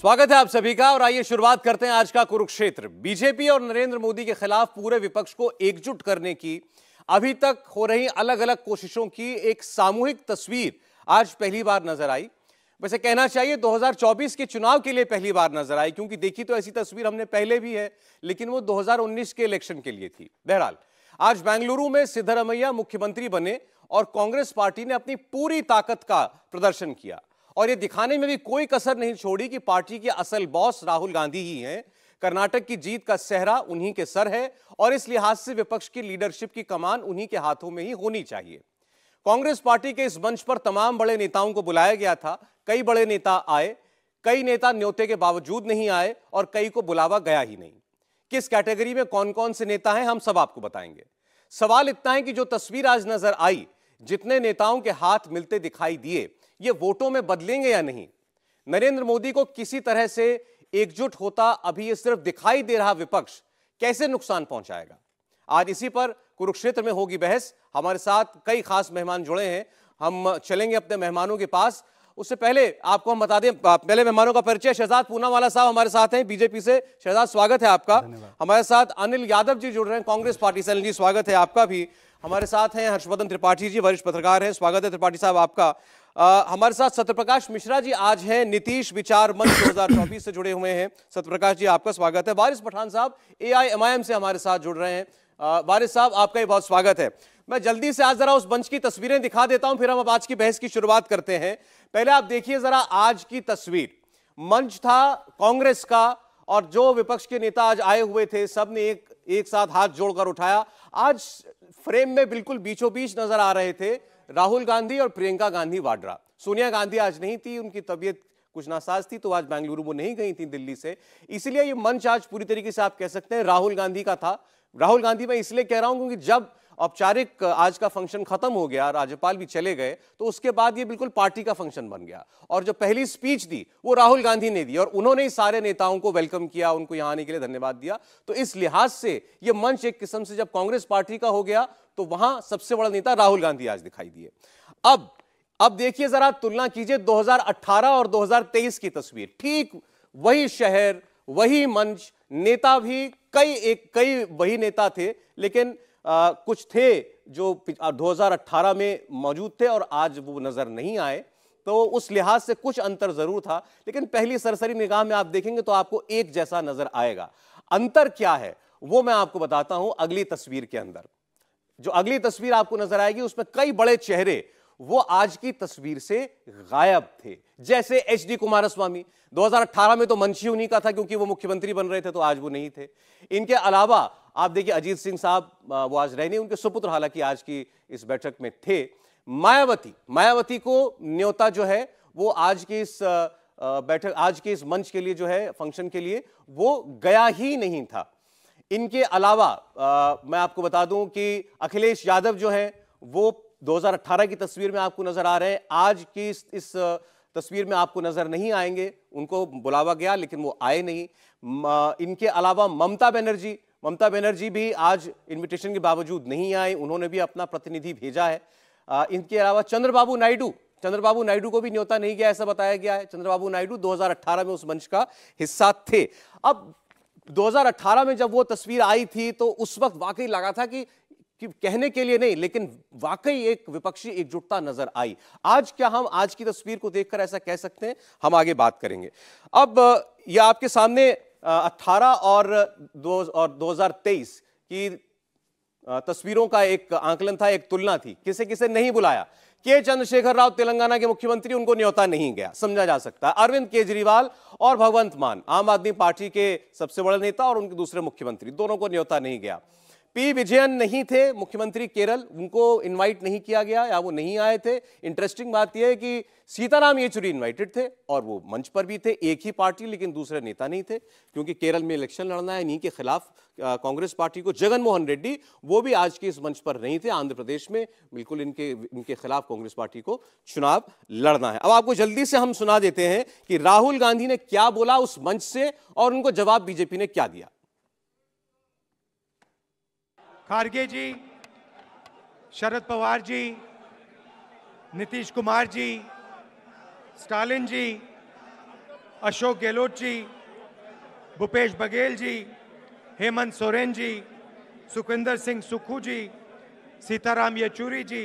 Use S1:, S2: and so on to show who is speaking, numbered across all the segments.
S1: स्वागत है आप सभी का और आइए शुरुआत करते हैं आज का कुरुक्षेत्र बीजेपी और नरेंद्र मोदी के खिलाफ पूरे विपक्ष को एकजुट करने की अभी तक हो रही अलग अलग कोशिशों की एक सामूहिक तस्वीर आज पहली बार नजर आई वैसे कहना चाहिए 2024 के चुनाव के लिए पहली बार नजर आई क्योंकि देखी तो ऐसी तस्वीर हमने पहले भी है लेकिन वो 2019 के इलेक्शन के लिए थी बहरहाल आज बेंगलुरु में सिद्धरमैया मुख्यमंत्री बने और कांग्रेस पार्टी ने अपनी पूरी ताकत का प्रदर्शन किया और ये दिखाने में भी कोई कसर नहीं छोड़ी कि पार्टी के असल बॉस राहुल गांधी ही हैं कर्नाटक की जीत का सहरा उन्हीं के सर है और इस लिहाज से विपक्ष की लीडरशिप की कमान उन्हीं के हाथों में ही होनी चाहिए कांग्रेस पार्टी के इस मंच पर तमाम बड़े नेताओं को बुलाया गया था कई बड़े नेता आए कई नेता न्योते के बावजूद नहीं आए और कई को बुलावा गया ही नहीं किस कैटेगरी में कौन कौन से नेता हैं हम सब आपको बताएंगे सवाल इतना है कि जो तस्वीर आज नजर आई जितने नेताओं के हाथ मिलते दिखाई दिए ये वोटों में बदलेंगे या नहीं नरेंद्र मोदी को किसी तरह से एकजुट होता अभी ये सिर्फ दिखाई दे रहा विपक्ष कैसे नुकसान पहुंचाएगा आज इसी पर कुरुक्षेत्र में होगी बहस हमारे साथ कई खास मेहमान जुड़े हैं हम चलेंगे अपने मेहमानों के पास उससे पहले आपको हम बता दें पहले मेहमानों का परिचय शहजाद पूनावाला साहब हमारे साथ हैं बीजेपी से शहजाद स्वागत है आपका हमारे साथ अनिल यादव जी जुड़ रहे हैं कांग्रेस पार्टी से अनिल जी स्वागत है आपका भी हमारे साथ हैं हर्षवर्धन त्रिपाठी जी वरिष्ठ पत्रकार हैं स्वागत है त्रिपाठी साहब आपका आ, हमारे साथ सत्यप्रकाश मिश्रा जी आज हैं नीतीश विचार मंच चौबीस से जुड़े हुए हैं सत्यप्रकाश जी आपका स्वागत है वारिस पठान साहब एआईएमआईएम से हमारे साथ जुड़ रहे हैं वारिस साहब आपका भी बहुत स्वागत है मैं जल्दी से आज जरा उस मंच की तस्वीरें दिखा देता हूं फिर हम अब आज की बहस की शुरुआत करते हैं पहले आप देखिए जरा आज की तस्वीर मंच था कांग्रेस का और जो विपक्ष के नेता आज आए हुए थे सब ने एक एक साथ हाथ जोड़कर उठाया आज फ्रेम में बिल्कुल बीचों बीच नजर आ रहे थे राहुल गांधी और प्रियंका गांधी वाड्रा सोनिया गांधी आज नहीं थी उनकी तबियत कुछ नासाज थी तो आज बेंगलुरु वो नहीं गई थी दिल्ली से इसलिए ये मंच आज पूरी तरीके से आप कह सकते हैं राहुल गांधी का था राहुल गांधी मैं इसलिए कह रहा हूं क्योंकि जब औपचारिक आज का फंक्शन खत्म हो गया राज्यपाल भी चले गए तो उसके बाद ये बिल्कुल पार्टी का फंक्शन बन गया और जो पहली स्पीच दी वो राहुल गांधी ने दी और उन्होंने ही सारे नेताओं को वेलकम किया उनको यहां आने के लिए धन्यवाद दिया तो इस लिहाज से ये मंच एक किस्म से जब कांग्रेस पार्टी का हो गया तो वहां सबसे बड़ा नेता राहुल गांधी आज दिखाई दिए अब अब देखिए जरा तुलना कीजिए 2018 और 2023 की तस्वीर ठीक वही शहर वही मंच नेता भी कई एक कई वही नेता थे लेकिन आ, कुछ थे जो 2018 में मौजूद थे और आज वो नज़र नहीं आए तो उस लिहाज से कुछ अंतर ज़रूर था लेकिन पहली सरसरी निगाह में आप देखेंगे तो आपको एक जैसा नज़र आएगा अंतर क्या है वो मैं आपको बताता हूं अगली तस्वीर के अंदर जो अगली तस्वीर आपको नजर आएगी उसमें कई बड़े चेहरे वो आज की तस्वीर से गायब थे जैसे एच डी कुमारस्वामी 2018 में तो मंशी उन्हीं का था क्योंकि वो मुख्यमंत्री बन रहे थे तो आज वो नहीं थे इनके अलावा आप देखिए अजीत सिंह साहब वो आज रहे नहीं उनके सुपुत्र हालांकि आज की इस बैठक में थे मायावती मायावती को न्योता जो है वो आज की इस बैठक आज के इस मंच के लिए जो है फंक्शन के लिए वो गया ही नहीं था इनके अलावा आ, मैं आपको बता दूं कि अखिलेश यादव जो है वो 2018 की तस्वीर में आपको नजर आ रहे हैं आज की इस, इस तस्वीर में आपको नजर नहीं आएंगे उनको बुलावा गया लेकिन वो आए नहीं इनके अलावा ममता बनर्जी ममता बनर्जी भी आज इन्विटेशन के बावजूद नहीं आए उन्होंने भी अपना प्रतिनिधि भेजा है आ, इनके अलावा चंद्रबाबू नायडू चंद्रबाबू नायडू को भी न्योता नहीं गया ऐसा बताया गया है चंद्रबाबू नायडू 2018 में उस मंच का हिस्सा थे अब 2018 में जब वो तस्वीर आई थी तो उस वक्त वाकई लगा था कि कि कहने के लिए नहीं लेकिन वाकई एक विपक्षी एकजुटता नजर आई आज क्या हम आज की तस्वीर को देखकर ऐसा कह सकते हैं हम आगे बात करेंगे अब यह आपके सामने अट्ठारह और दो और 2023 की तस्वीरों का एक आंकलन था एक तुलना थी किसे किसे नहीं बुलाया के चंद्रशेखर राव तेलंगाना के मुख्यमंत्री उनको न्योता नहीं गया समझा जा सकता अरविंद केजरीवाल और भगवंत मान आम आदमी पार्टी के सबसे बड़े नेता और उनके दूसरे मुख्यमंत्री दोनों को न्योता नहीं गया पी विजयन नहीं थे मुख्यमंत्री केरल उनको इनवाइट नहीं किया गया या वो नहीं आए थे इंटरेस्टिंग बात यह है कि सीताराम येचुरी इनवाइटेड थे और वो मंच पर भी थे एक ही पार्टी लेकिन दूसरे नेता नहीं थे क्योंकि केरल में इलेक्शन लड़ना है इन्हीं के खिलाफ कांग्रेस पार्टी को जगनमोहन रेड्डी वो भी आज के इस मंच पर नहीं थे आंध्र प्रदेश में बिल्कुल इनके इनके खिलाफ कांग्रेस पार्टी को चुनाव लड़ना है अब आपको जल्दी से हम सुना देते हैं कि राहुल गांधी ने क्या बोला उस मंच से और उनको जवाब बीजेपी ने क्या दिया
S2: Kharge ji Sharad Pawar ji Nitish Kumar ji Stalin ji Ashok Gehlot ji Bhupesh Baghel ji Hemant Soren ji Sukhvinder Singh Sukhu ji Sitaram Yechury ji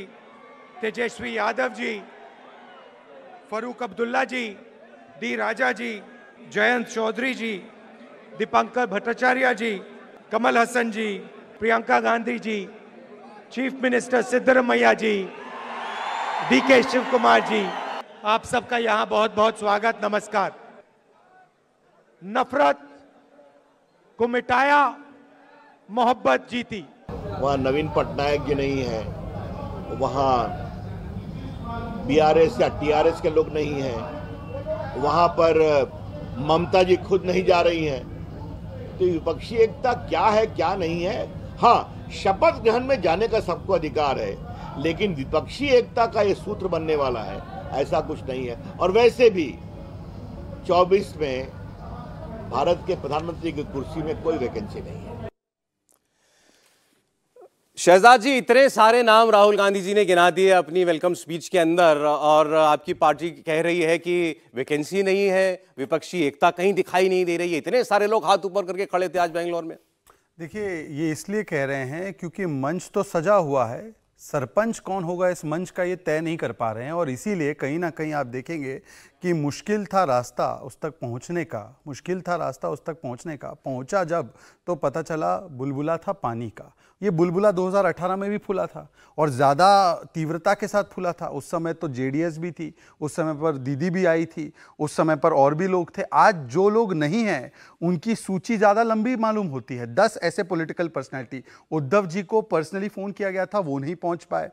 S2: Tejashwi Yadav ji Farooq Abdullah ji D Raja ji Jayant Chaudhary ji Dipankar Bhattacharya ji Kamal Haasan ji Priyanka Gandhi ji chief minister Siddaramaiah ji D K Shiv Kumar जी
S3: आप सबका यहाँ बहुत बहुत स्वागत नमस्कार नफरत को मिटाया मोहब्बत जीती वहां नवीन पटनायक जी नहीं है वहाँ बीआरएस या टीआरएस के लोग नहीं हैं वहां पर ममता जी खुद नहीं जा रही हैं तो विपक्षी एकता क्या है क्या नहीं है हाँ शपथ ग्रहण में जाने का सबको अधिकार है लेकिन विपक्षी एकता का ये सूत्र बनने वाला है ऐसा कुछ नहीं है और वैसे भी 24 में भारत के प्रधानमंत्री की कुर्सी में कोई वैकेंसी नहीं है शहजाद
S1: जी इतने सारे नाम राहुल गांधी जी ने गिना दिए अपनी वेलकम स्पीच के अंदर और आपकी पार्टी कह रही है कि वैकेंसी नहीं है विपक्षी एकता कहीं दिखाई नहीं दे रही है इतने सारे लोग हाथ ऊपर करके खड़े थे आज बेंगलोर में
S4: देखिए ये इसलिए कह रहे हैं क्योंकि मंच तो सजा हुआ है सरपंच कौन होगा इस मंच का ये तय नहीं कर पा रहे हैं और इसीलिए कहीं ना कहीं आप देखेंगे कि मुश्किल था रास्ता उस तक पहुंचने का मुश्किल था रास्ता उस तक पहुंचने का पहुंचा जब तो पता चला बुलबुला था पानी का ये बुलबुला 2018 में भी फूला था और ज़्यादा तीव्रता के साथ फूला था उस समय तो जेडीएस भी थी उस समय पर दीदी भी आई थी उस समय पर और भी लोग थे आज जो लोग नहीं हैं उनकी सूची ज़्यादा लंबी मालूम होती है दस ऐसे पॉलिटिकल पर्सनैलिटी उद्धव जी को पर्सनली फ़ोन किया गया था वो नहीं पहुँच पाए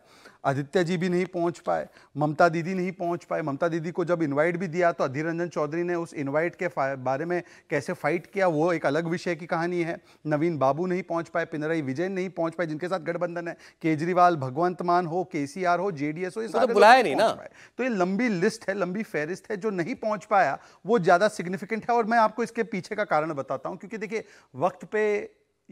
S4: आदित्य जी भी नहीं पहुंच पाए ममता दीदी नहीं पहुंच पाए ममता दीदी को जब इनवाइट भी दिया तो अधीर रंजन चौधरी ने उस इनवाइट के बारे में कैसे फाइट किया वो एक अलग विषय की कहानी है नवीन बाबू नहीं पहुंच पाए पिनराई विजय नहीं पहुंच पाए जिनके साथ गठबंधन है केजरीवाल भगवंत मान हो के हो जेडीएस हो ये तो सारे बुलाया नहीं ना तो ये लंबी लिस्ट है लंबी फहरिस्त है जो नहीं पहुंच पाया वो ज़्यादा सिग्निफिकेंट है और मैं आपको इसके पीछे का कारण बताता हूँ क्योंकि देखिए वक्त पे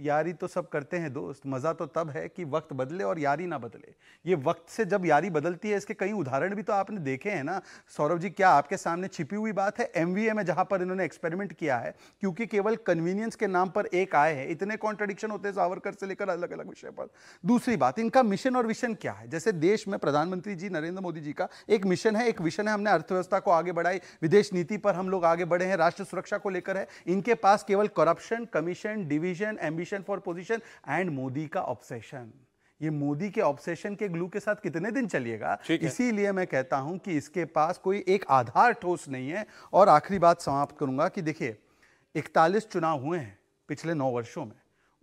S4: यारी तो सब करते हैं दोस्त मज़ा तो तब है कि वक्त बदले और यारी ना बदले ये वक्त से जब यारी बदलती है इसके कई उदाहरण भी तो आपने देखे हैं ना सौरभ जी क्या आपके सामने छिपी हुई बात है एम में जहाँ पर इन्होंने एक्सपेरिमेंट किया है क्योंकि केवल कन्वीनियंस के नाम पर एक आए हैं इतने कॉन्ट्रडिक्शन होते हैं सावरकर से लेकर अलग अलग विषय पर दूसरी बात इनका मिशन और विशन क्या है जैसे देश में प्रधानमंत्री जी नरेंद्र मोदी जी का एक मिशन है एक विशन है हमने अर्थव्यवस्था को आगे बढ़ाई विदेश नीति पर हम लोग आगे बढ़े हैं राष्ट्र सुरक्षा को लेकर है इनके पास केवल corruption commission division ambition competition for position and Modi का ऑब्सेशन ये मोदी के ऑब्सेशन के ग्लू के साथ कितने दिन चलिएगा इसीलिए मैं कहता हूं कि इसके पास कोई एक आधार ठोस नहीं है और आखिरी बात समाप्त करूंगा कि देखिए 41 चुनाव हुए हैं पिछले नौ वर्षों में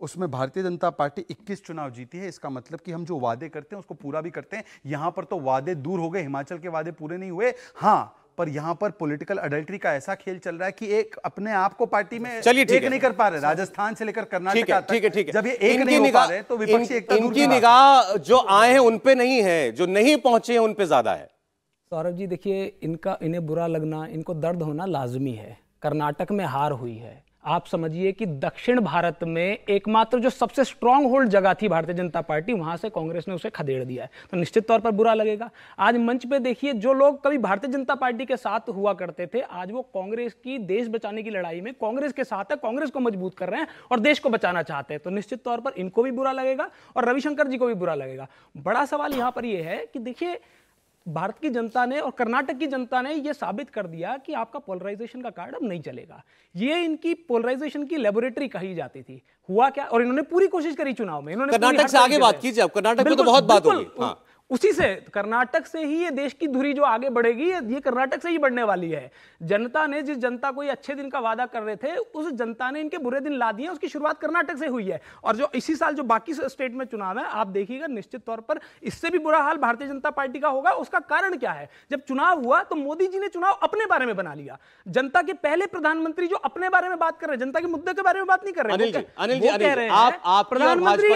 S4: उसमें भारतीय जनता पार्टी 21 चुनाव जीती है इसका मतलब कि हम जो वादे करते हैं उसको पूरा भी करते हैं यहां पर तो वादे दूर हो गए हिमाचल के वादे पूरे नहीं हुए हाँ पर यहाँ पर पॉलिटिकल अडल्ट्री का ऐसा खेल चल रहा है कि एक अपने आप को पार्टी में चलिए ठीक नहीं कर पा रहे राजस्थान से लेकर कर्नाटक ठीक है ठीक है जब ये एक नहीं निगाह पा तो विपक्षी इनकी
S1: निगाह जो आए हैं उनपे नहीं है जो नहीं पहुंचे हैं उनपे ज्यादा है
S5: सौरभ जी देखिए इनका इन्हें बुरा लगना इनको दर्द होना लाजमी है कर्नाटक में हार हुई है आप समझिए कि दक्षिण भारत में एकमात्र जो सबसे स्ट्रांग होल्ड जगह थी भारतीय जनता पार्टी वहां से कांग्रेस ने उसे खदेड़ दिया है तो निश्चित तौर पर बुरा लगेगा आज मंच पे देखिए जो लोग कभी भारतीय जनता पार्टी के साथ हुआ करते थे आज वो कांग्रेस की देश बचाने की लड़ाई में कांग्रेस के साथ है कांग्रेस को मजबूत कर रहे हैं और देश को बचाना चाहते हैं तो निश्चित तौर पर इनको भी बुरा लगेगा और रविशंकर जी को भी बुरा लगेगा बड़ा सवाल यहां पर यह है कि देखिए भारत की जनता ने और कर्नाटक की जनता ने यह साबित कर दिया कि आपका पोलराइजेशन का कार्ड अब नहीं चलेगा ये इनकी पोलराइजेशन की लेबोरेटरी कही जाती थी हुआ क्या और इन्होंने पूरी कोशिश करी चुनाव में इन्होंने कर्नाटक से आगे बात कीजिए आप कर्नाटक में तो बहुत बात होगी हाँ। उसी से कर्नाटक से ही ये देश की धुरी जो आगे बढ़ेगी ये कर्नाटक से ही बढ़ने वाली है जनता ने जिस जनता को ये अच्छे दिन का वादा कर रहे थे उस जनता ने इनके बुरे दिन ला दिए उसकी शुरुआत कर्नाटक से हुई है और जो इसी साल जो बाकी स्टेट में चुनाव है आप देखिएगा निश्चित तौर पर इससे भी बुरा हाल भारतीय जनता पार्टी का होगा उसका कारण क्या है जब चुनाव हुआ तो मोदी जी ने चुनाव अपने बारे में बना लिया जनता के पहले प्रधानमंत्री जो अपने बारे में बात कर रहे हैं जनता के मुद्दे के बारे में बात नहीं कर रहे हैं प्रधानमंत्री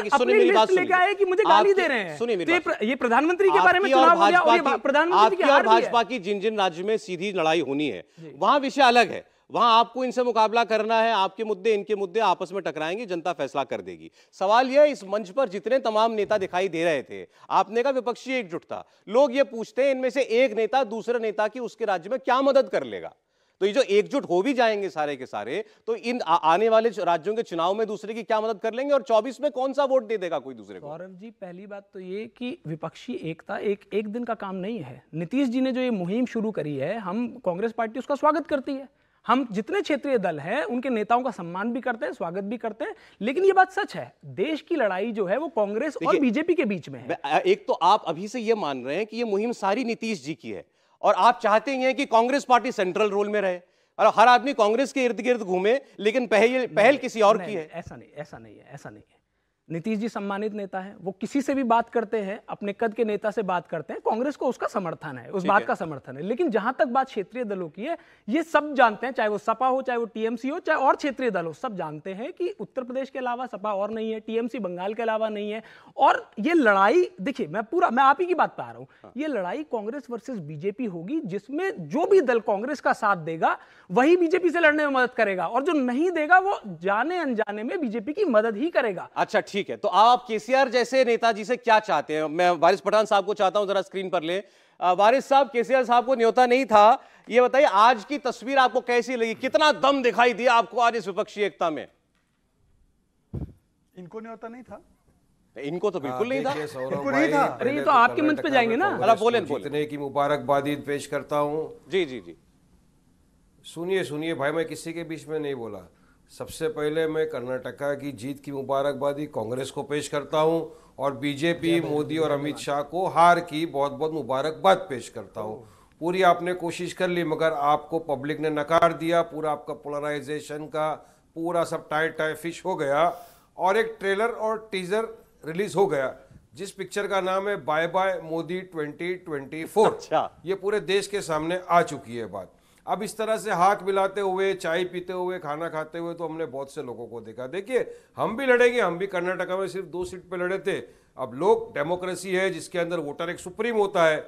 S5: लेके आए कि मुझे गाली दे रहे हैं तो ये प्रधान
S1: प्रधानमंत्री के बारे में चुनाव हो गया और प्रधानमंत्री की और भाजपा की जिन जिन राज्य में सीधी लड़ाई होनी है वहां विषय अलग है वहां आपको इनसे मुकाबला करना है आपके मुद्दे इनके मुद्दे आपस में टकराएंगे जनता फैसला कर देगी सवाल यह इस मंच पर जितने तमाम नेता दिखाई दे रहे थे आपने कहा विपक्षी एकजुटता लोग ये पूछते हैं इनमें से एक नेता दूसरे नेता की उसके राज्य में क्या मदद कर लेगा तो ये जो एकजुट हो भी जाएंगे सारे के सारे तो इन आ, आने वाले राज्यों के चुनाव में दूसरे की क्या मदद कर लेंगे और चौबीस में कौन सा वोट दे देगा कोई दूसरे को गौरव
S5: जी पहली बात तो ये कि विपक्षी एकता एक एक दिन का काम नहीं है नीतीश जी ने जो ये मुहिम शुरू करी है हम कांग्रेस पार्टी उसका स्वागत करती है हम जितने क्षेत्रीय दल हैं उनके नेताओं का सम्मान
S1: भी करते हैं स्वागत भी करते हैं लेकिन ये बात सच है देश
S5: की लड़ाई जो है वो कांग्रेस और बीजेपी के
S1: बीच में है एक तो आप अभी से ये मान रहे हैं कि ये मुहिम सारी नीतीश जी की है और आप चाहते ही हैं कि कांग्रेस पार्टी सेंट्रल रोल में रहे और हर आदमी कांग्रेस के इर्द गिर्द घूमे लेकिन पहल पहल किसी और की है
S5: ऐसा नहीं ऐसा नहीं है ऐसा नहीं है नीतीश जी सम्मानित नेता है वो किसी से भी बात करते हैं अपने कद के नेता से बात करते हैं कांग्रेस को उसका समर्थन है उस बात है। का समर्थन है लेकिन जहां तक बात क्षेत्रीय दलों की है ये सब जानते हैं चाहे वो सपा हो चाहे वो टीएमसी हो चाहे और क्षेत्रीय दल हो सब जानते हैं कि उत्तर प्रदेश के अलावा सपा और नहीं है टीएमसी बंगाल के अलावा नहीं है और ये लड़ाई देखिए मैं पूरा मैं आप ही की बात पा रहा हूँ हाँ। ये लड़ाई कांग्रेस वर्सेज बीजेपी होगी जिसमें जो भी दल कांग्रेस का साथ देगा वही बीजेपी से लड़ने में मदद करेगा और जो नहीं देगा वो जाने अनजाने में बीजेपी की मदद ही करेगा
S1: अच्छा ठीक ठीक है तो आप केसीआर जैसे नेताजी से क्या चाहते हैं मैं वारिस पठान साहब को चाहता हूं जरा स्क्रीन पर ले वारिस साहब केसीआर साहब को न्योता नहीं था ये बताइए आज की तस्वीर आपको कैसी लगी कितना दम दिखाई दिया आपको आज इस विपक्षी एकता
S2: में
S4: इनको न्योता नहीं था
S2: इनको तो बिल्कुल हाँ, नहीं था इनको नहीं था अरे ये तो, तो आपके मंच पे तो जाएंगे ना अरे बोले बोले की मुबारकबादी पेश करता हूँ जी जी जी सुनिए सुनिए भाई मैं किसी के बीच में नहीं बोला सबसे पहले मैं कर्नाटका की जीत की मुबारकबादी कांग्रेस को पेश करता हूं और बीजेपी मोदी और अमित शाह को हार की बहुत बहुत मुबारकबाद पेश करता हूं पूरी आपने कोशिश कर ली मगर आपको पब्लिक ने नकार दिया पूरा आपका पोलराइजेशन का पूरा सब टाई टाई फिश हो गया और एक ट्रेलर और टीजर रिलीज हो गया जिस पिक्चर का नाम है बाय बाय मोदी 2024 अच्छा। ये पूरे देश के सामने आ चुकी है बात अब इस तरह से हाथ मिलाते हुए चाय पीते हुए खाना खाते हुए तो हमने बहुत से लोगों को देखा देखिए हम भी लड़ेंगे हम भी कर्नाटका में सिर्फ दो सीट पर लड़े थे अब लोग डेमोक्रेसी है जिसके अंदर वोटर एक सुप्रीम होता है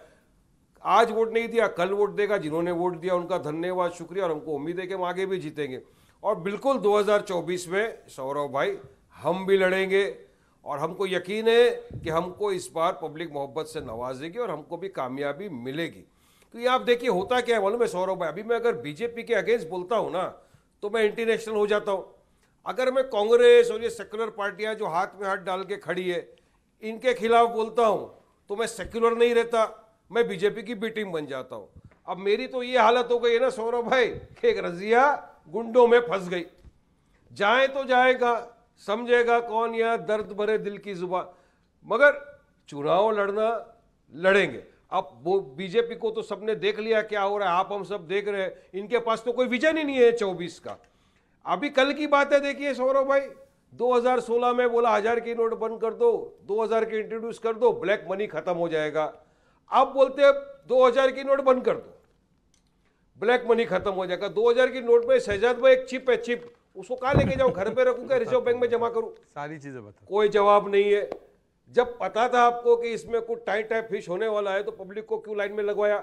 S2: आज वोट नहीं दिया कल वोट देगा जिन्होंने वोट दिया उनका धन्यवाद शुक्रिया और हमको उम्मीद है कि हम आगे भी जीतेंगे और बिल्कुल 2024 में सौरव भाई हम भी लड़ेंगे और हमको यकीन है कि हमको इस बार पब्लिक मोहब्बत से नवाजेगी और हमको भी कामयाबी मिलेगी तो ये आप देखिए होता क्या है मालूम है सौरभ भाई अभी मैं अगर बीजेपी के अगेंस्ट बोलता हूँ ना तो मैं इंटरनेशनल हो जाता हूँ अगर मैं कांग्रेस और ये सेक्युलर पार्टियाँ जो हाथ में हाथ डाल के खड़ी है इनके खिलाफ बोलता हूँ तो मैं सेक्युलर नहीं रहता मैं बीजेपी की बी टीम बन जाता हूँ अब मेरी तो ये हालत हो गई है ना सौरभ भाई कि एक रजिया गुंडों में फंस गई जाए तो जाएगा समझेगा कौन यह दर्द भरे दिल की जुबान मगर चुनाव लड़ना लड़ेंगे अब वो बीजेपी को तो सबने देख लिया क्या हो रहा है आप हम सब देख रहे हैं इनके पास तो कोई विजन ही नहीं है चौबीस का अभी कल की बात है देखिए सौरभ भाई 2016 में बोला हजार की नोट बंद कर दो 2000 के इंट्रोड्यूस कर दो ब्लैक मनी खत्म हो जाएगा अब बोलते हैं 2000 की नोट बंद कर दो ब्लैक मनी खत्म हो जाएगा 2000 की नोट में सहजाद भाई एक चिप है चिप उसको कहा लेके जाओ घर पे रखू क्या रिजर्व बैंक में जमा करूं सारी चीजें बता कोई जवाब नहीं है जब पता था आपको कि इसमें कुछ टाइट टाइप फिश होने वाला है तो पब्लिक को क्यों लाइन में लगवाया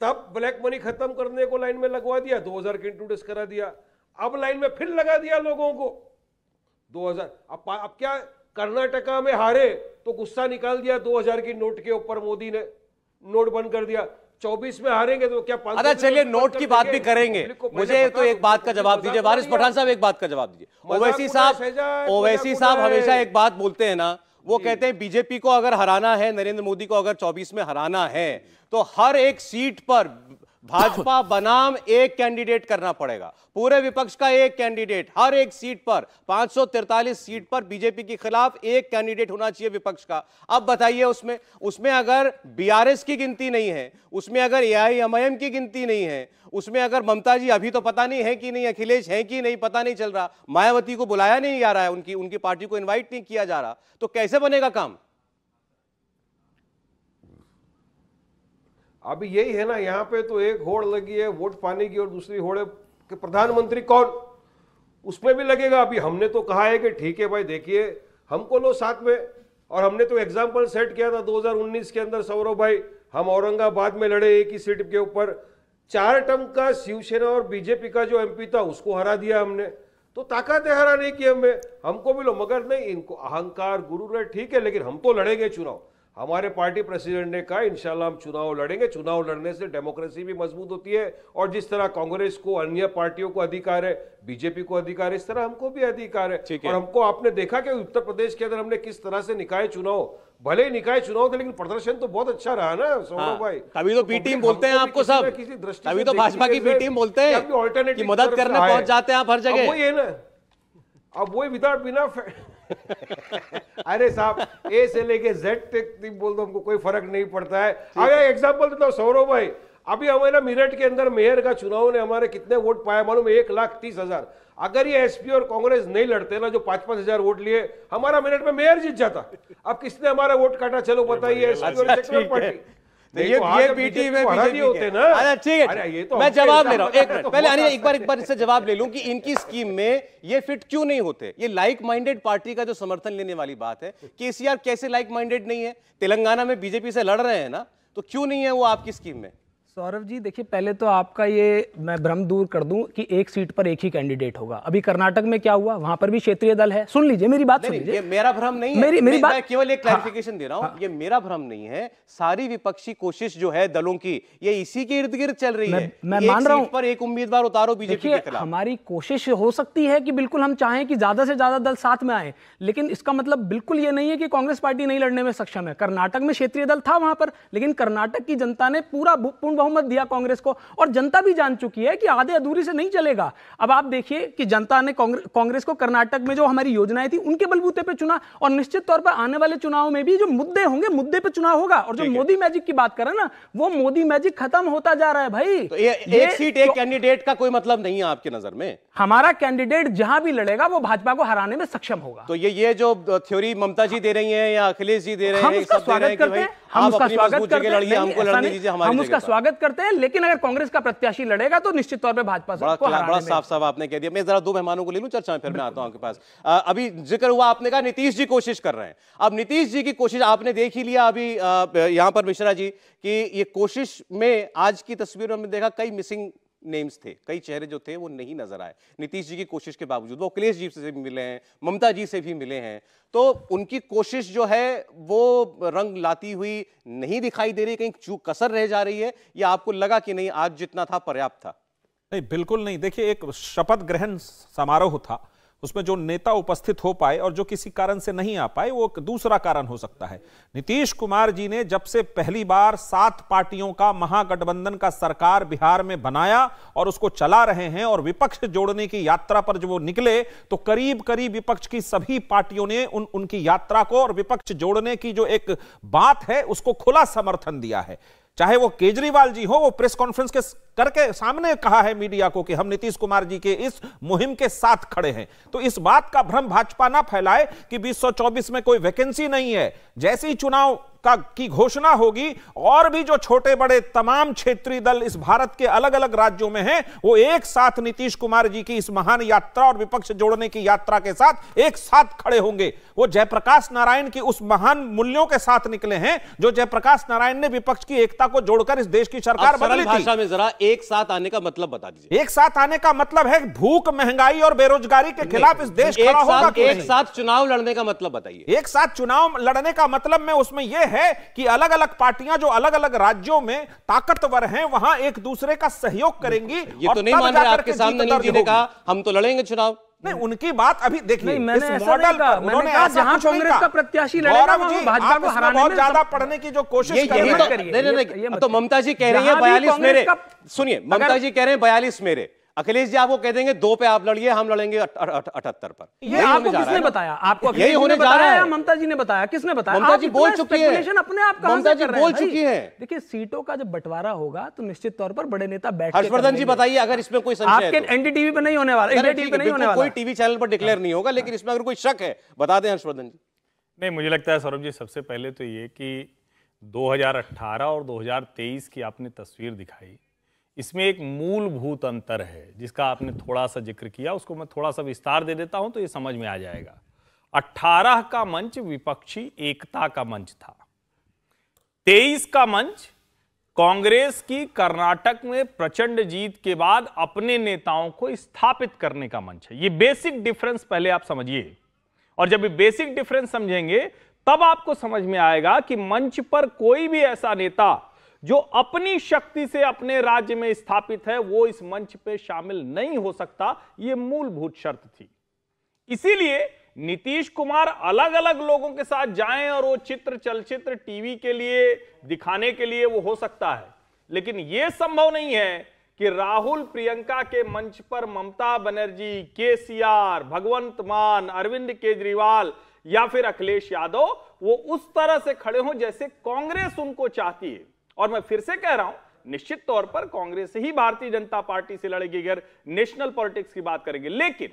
S2: तब ब्लैक मनी खत्म करने को लाइन में लगवा दिया 2000 के इंट्रोड्यूस करा दिया अब लाइन में फिर लगा दिया लोगों को 2000 अब अब क्या कर्नाटका में हारे तो गुस्सा निकाल दिया 2000 की नोट के ऊपर मोदी ने नोट बंद कर दिया चौबीस में हारेंगे तो क्या अरे अच्छा, चलिए नोट की बात भी करेंगे मुझे तो एक
S1: बात का जवाब दीजिए बारिश पठान साहब एक बात का जवाब दीजिए ओवैसी साहब ओवैसी साहब हमेशा एक बात बोलते हैं ना वो कहते हैं बीजेपी को अगर हराना है नरेंद्र मोदी को अगर 24 में हराना है तो हर एक सीट पर भाजपा बनाम एक कैंडिडेट करना पड़ेगा पूरे विपक्ष का एक कैंडिडेट हर एक सीट पर 543 सीट पर बीजेपी के खिलाफ एक कैंडिडेट होना चाहिए विपक्ष का अब बताइए उसमें उसमें अगर बीआरएस की गिनती नहीं है उसमें अगर एआईएमआईएम की गिनती नहीं है उसमें अगर ममता जी अभी तो पता नहीं है कि नहीं अखिलेश है कि नहीं पता नहीं चल रहा मायावती को बुलाया नहीं जा रहा है उनकी उनकी पार्टी को इन्वाइट नहीं किया जा रहा तो कैसे बनेगा काम
S2: अभी यही है ना यहाँ पे तो एक होड़ लगी है वोट पाने की और दूसरी होड़ है प्रधानमंत्री कौन उसमें भी लगेगा अभी हमने तो कहा है कि ठीक है भाई देखिए हमको लो साथ में और हमने तो एग्जाम्पल सेट किया था 2019 के अंदर सौरव भाई हम औरंगाबाद में लड़े एक ही सीट के ऊपर चार टर्म का शिवसेना और बीजेपी का जो एमपी था उसको हरा दिया हमने तो ताकत है नहीं की हमें हमको भी लो मगर नहीं इनको अहंकार गुरु रहे ठीक है लेकिन हम तो लड़ेंगे चुनाव हमारे पार्टी प्रेसिडेंट ने कहा इंशाल्लाह हम चुनाव लड़ेंगे चुनाव लड़ने से डेमोक्रेसी भी मजबूत होती है और जिस तरह कांग्रेस को अन्य पार्टियों को अधिकार है बीजेपी को अधिकार है इस तरह हमको भी अधिकार है और हमको आपने देखा कि उत्तर प्रदेश के अंदर हमने किस तरह से निकाय चुनाव भले ही निकाय चुनाव थे लेकिन प्रदर्शन तो बहुत अच्छा रहा ना सौरभ हाँ, भाई तभी तो पी टीम बोलते हैं आपको सब किसी दृष्टि तभी तो भाजपा की पी टीम बोलते हैं मदद करने पहुंच जाते हैं आप हर जगह वही है ना अब वही विदाउट बिना अरे साहब ए से लेके जेड तक बोल दो हमको कोई फर्क नहीं पड़ता है अगर एग्जाम्पल देता हूँ सौरभ भाई अभी हमारे मेरठ के अंदर मेयर का चुनाव ने हमारे कितने वोट पाए मालूम एक लाख तीस हजार अगर ये एसपी और कांग्रेस नहीं लड़ते ना जो पांच पांच हजार वोट लिए हमारा मेरठ में मेयर जीत जाता अब किसने हमारा वोट काटा चलो बताइए एसपी और पार्टी तो ये हाँ, ये में बीजेपी होते ना ठीक है तो मैं जवाब ले रहा हूँ एक मिनट पहले एक बार एक
S1: बार इससे जवाब ले लूँ कि इनकी स्कीम में ये फिट क्यों नहीं होते ये लाइक माइंडेड पार्टी का जो समर्थन लेने वाली बात है कि आर कैसे लाइक माइंडेड नहीं है तेलंगाना में बीजेपी से लड़ रहे हैं ना तो क्यों नहीं है वो आपकी स्कीम में
S5: सौरभ जी देखिए पहले तो आपका ये मैं भ्रम दूर कर दूं कि एक सीट पर एक ही कैंडिडेट होगा अभी कर्नाटक में क्या हुआ वहां पर भी क्षेत्रीय दल है सुन लीजिए मेरी बात सुन लीजिए मेरा भ्रम नहीं है मेरी मैं, बात केवल एक
S1: क्लैरिफिकेशन हाँ, दे रहा हूँ हाँ, ये मेरा भ्रम नहीं है सारी विपक्षी कोशिश जो है दलों की ये इसी के इर्द गिर्द चल रही मैं, है मैं मान रहा हूँ पर एक उम्मीदवार उतारो बीजेपी
S5: हमारी कोशिश हो सकती है कि बिल्कुल हम चाहें कि ज्यादा से ज्यादा दल साथ में आए लेकिन इसका मतलब बिल्कुल ये नहीं है कि कांग्रेस पार्टी नहीं लड़ने में सक्षम है कर्नाटक में क्षेत्रीय दल था वहां पर लेकिन कर्नाटक की जनता ने पूरा पूर्ण बहुमत दिया कांग्रेस को और जनता भी जान चुकी है कि आधे अधूरी से नहीं चलेगा अब आप देखिए कि जनता ने कांग्रेस को कर्नाटक में जो हमारी योजनाएं थी उनके बलबूते पे चुना और निश्चित तौर पर आने वाले चुनाव में भी जो मुद्दे होंगे मुद्दे पे चुनाव होगा और जो मोदी मैजिक की बात करें ना वो मोदी मैजिक खत्म होता जा रहा है भाई तो एक सीट एक
S1: तो- कैंडिडेट का कोई मतलब नहीं है आपकी नजर में हमारा कैंडिडेट जहां भी लड़ेगा
S5: वो भाजपा को हराने में सक्षम होगा
S1: तो ये ये जो थ्योरी ममता जी दे रही हैं या अखिलेश जी दे रहे हैं हम उसका स्वागत करते हैं हम उसका स्वागत करते हैं हम उसका
S5: स्वागत स्वागत करते हैं लेकिन अगर कांग्रेस का प्रत्याशी लड़ेगा तो निश्चित तौर पर भाजपा बड़ा, साफ
S1: साफ आपने कह दिया मैं जरा दो मेहमानों को ले लू चर्चा में फिर मैं आता हूं आपके पास अभी जिक्र हुआ आपने कहा नीतीश जी कोशिश कर रहे हैं अब नीतीश जी की कोशिश आपने देख ही लिया अभी यहाँ पर मिश्रा जी की ये कोशिश में आज की तस्वीर में देखा कई मिसिंग नेम्स थे कई चेहरे जो थे वो नहीं नजर आए नीतीश जी की कोशिश के बावजूद वो अखिलेश जी से भी मिले हैं ममता जी से भी मिले हैं तो उनकी कोशिश जो है वो रंग लाती हुई नहीं दिखाई दे रही कहीं चूक कसर रह जा रही है या आपको लगा कि नहीं आज जितना
S3: था पर्याप्त था नहीं बिल्कुल नहीं देखिए एक शपथ ग्रहण समारोह था उसमें जो नेता उपस्थित हो पाए और जो किसी कारण से नहीं आ पाए वो दूसरा कारण हो सकता है नीतीश कुमार जी ने जब से पहली बार सात पार्टियों का महागठबंधन का सरकार बिहार में बनाया और उसको चला रहे हैं और विपक्ष जोड़ने की यात्रा पर जो वो निकले तो करीब करीब विपक्ष की सभी पार्टियों ने उन उनकी यात्रा को और विपक्ष जोड़ने की जो एक बात है उसको खुला समर्थन दिया है चाहे वो केजरीवाल जी हो वो प्रेस कॉन्फ्रेंस के करके सामने कहा है मीडिया को कि हम नीतीश कुमार जी के इस मुहिम के साथ खड़े हैं तो इस बात का भ्रम भाजपा ना फैलाए कि 2024 में कोई वैकेंसी नहीं है जैसे ही चुनाव का की घोषणा होगी और भी जो छोटे बड़े तमाम क्षेत्रीय दल इस भारत के अलग अलग राज्यों में हैं वो एक साथ नीतीश कुमार जी की इस महान यात्रा और विपक्ष जोड़ने की यात्रा के साथ एक साथ खड़े होंगे वो जयप्रकाश नारायण की उस महान मूल्यों के साथ निकले हैं जो जयप्रकाश नारायण ने विपक्ष की एकता को जोड़कर इस देश की सरकार बदली थी
S1: में जरा एक साथ आने का मतलब बता
S3: दीजिए एक साथ आने का मतलब है भूख महंगाई और बेरोजगारी के खिलाफ इस देश खड़ा होगा एक
S1: साथ चुनाव लड़ने का मतलब बताइए
S3: एक साथ चुनाव लड़ने का मतलब में उसमें यह है है कि अलग अलग पार्टियां जो अलग अलग राज्यों में ताकतवर हैं वहां एक दूसरे का सहयोग करेंगी ये तो नहीं मान रहे आपके सामने नहीं जीने का हम तो लड़ेंगे चुनाव नहीं उनकी बात अभी देखिए इस मॉडल पर उन्होंने जहां कांग्रेस का प्रत्याशी लड़ेगा वहां भाजपा को हराने बहुत ज्यादा पढ़ने की जो कोशिश कर रहे हैं नहीं नहीं तो ममता जी कह रही है बयालीस मेरे
S1: सुनिए ममता जी कह रहे हैं बयालीस मेरे अखिलेश जी आपको कह देंगे दो पे आप लड़िए हम लड़ेंगे अठहत्तर पर ये आपको किसने बताया आपको यही होने जा रहा है
S5: ममता जी ने बताया किसने बताया ममता जी बोल चुकी है अपने आप ममता जी बोल चुकी है देखिए सीटों का जब बंटवारा होगा तो निश्चित तौर पर बड़े नेता बैठ हर्षवर्धन जी बताइए अगर इसमें कोई आपके एनडीटीवी पर नहीं होने वाला एनडीटीवी पे नहीं होने वाला कोई
S6: टीवी चैनल पर डिक्लेयर हाँ। नहीं होगा लेकिन इसमें अगर कोई शक है बता दें हर्षवर्धन जी नहीं मुझे लगता है सौरभ जी सबसे पहले तो ये कि 2018 और 2023 की आपने तस्वीर दिखाई इसमें एक मूलभूत अंतर है जिसका आपने थोड़ा सा जिक्र किया उसको मैं थोड़ा सा विस्तार दे देता हूं तो ये समझ में आ जाएगा 18 का मंच विपक्षी एकता का मंच था 23 का मंच कांग्रेस की कर्नाटक में प्रचंड जीत के बाद अपने नेताओं को स्थापित करने का मंच है ये बेसिक डिफरेंस पहले आप समझिए और जब बेसिक डिफरेंस समझेंगे तब आपको समझ में आएगा कि मंच पर कोई भी ऐसा नेता जो अपनी शक्ति से अपने राज्य में स्थापित है वो इस मंच पे शामिल नहीं हो सकता ये मूलभूत शर्त थी इसीलिए नीतीश कुमार अलग अलग लोगों के साथ जाएं और वो चित्र चलचित्र टीवी के लिए दिखाने के लिए वो हो सकता है लेकिन यह संभव नहीं है कि राहुल प्रियंका के मंच पर ममता बनर्जी केसीआर भगवंत मान अरविंद केजरीवाल या फिर अखिलेश यादव वो उस तरह से खड़े हों जैसे कांग्रेस उनको चाहती है और मैं फिर से कह रहा हूं निश्चित तौर पर कांग्रेस ही भारतीय जनता पार्टी से लड़ेगी अगर नेशनल पॉलिटिक्स की बात करेंगे लेकिन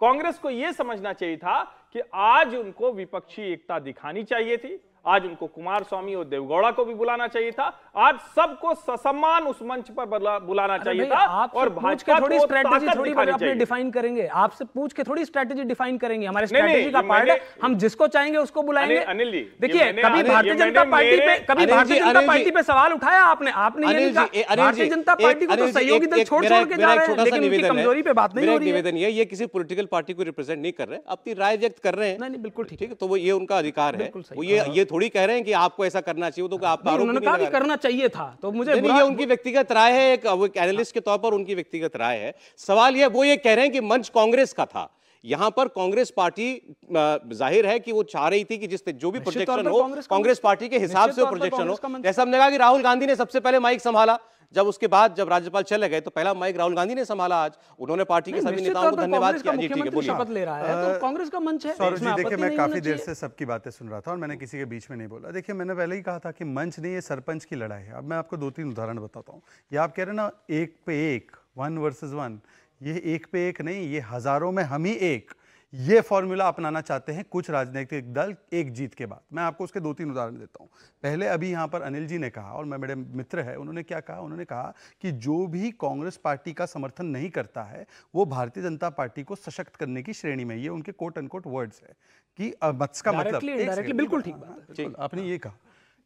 S6: कांग्रेस को यह समझना चाहिए था कि आज उनको विपक्षी एकता दिखानी चाहिए थी आज उनको कुमार स्वामी और देवगौड़ा को भी बुलाना चाहिए था आज सबको ससम्मान उस मंच पर बुलाना चाहिए था और भाजपा थोड़ी स्ट्रेटेजी थोड़ी अपने
S5: डिफाइन करेंगे आपसे पूछ के थोड़ी स्ट्रेटेजी डिफाइन करेंगे हमारे स्ट्रेटेजी का पार्ट है हम जिसको चाहेंगे उसको बुलाएंगे अनिल जी देखिए कभी भारतीय जनता पार्टी पे कभी भारतीय जनता पार्टी पे सवाल उठाया आपने आपने ये भारतीय जनता पार्टी को तो सहयोगी दल छोड़ छोड़ के जा रहे हैं लेकिन
S1: उनकी कमजोरी पे बात नहीं हो रही है ये ये किसी पॉलिटिकल पार्टी को रिप्रेजेंट नहीं कर रहे अपनी राय व्यक्त कर रहे हैं नहीं बिल्कुल तो ठीक है तो वो ये उनका अधिकार है वो ये ये थोड़ी कह रहे हैं कि आपको ऐसा करना चाहिए तो आप उन्होंने कहा करना चाहिए था
S5: तो मुझे नहीं, ये उनकी
S1: व्यक्तिगत राय है एक एनालिस्ट के तौर पर उनकी व्यक्तिगत राय है सवाल यह वो ये कह रहे हैं कि मंच कांग्रेस का था यहां पर कांग्रेस पार्टी जाहिर है कि वो चाह रही थी कि जिस जो भी प्रोजेक्शन हो कांग्रेस पार्टी के हिसाब से वो प्रोजेक्शन हो जैसा हमने कहा कि राहुल गांधी ने सबसे पहले माइक संभाला जब उसके बाद जब राज्यपाल चले गए तो पहला माइक राहुल गांधी ने संभाला आज उन्होंने पार्टी के सभी नेताओं को धन्यवाद किया जी ठीक है
S5: तो कांग्रेस का मंच है देखिए मैं काफी देर से
S4: सबकी बातें सुन रहा था और मैंने किसी के बीच में नहीं बोला देखिये मैंने पहले ही कहा था कि मंच नहीं है सरपंच की लड़ाई है अब मैं आपको दो तीन उदाहरण बताता हूँ ये आप कह रहे ना एक पे एक वन वर्सेज वन ये एक पे एक नहीं ये हजारों में हम ही एक ये फॉर्मूला अपनाना चाहते हैं कुछ राजनीतिक दल एक जीत के बाद मैं आपको उसके दो तीन उदाहरण देता हूं पहले अभी यहां पर अनिल जी ने कहा और मैं मेरे मित्र है उन्होंने क्या कहा उन्होंने कहा कि जो भी कांग्रेस पार्टी का समर्थन नहीं करता है वो भारतीय जनता पार्टी को सशक्त करने की श्रेणी में ये उनके कोट अनकोट वर्ड्स है कि मत्स का मतलब बिल्कुल ठीक आपने ये कहा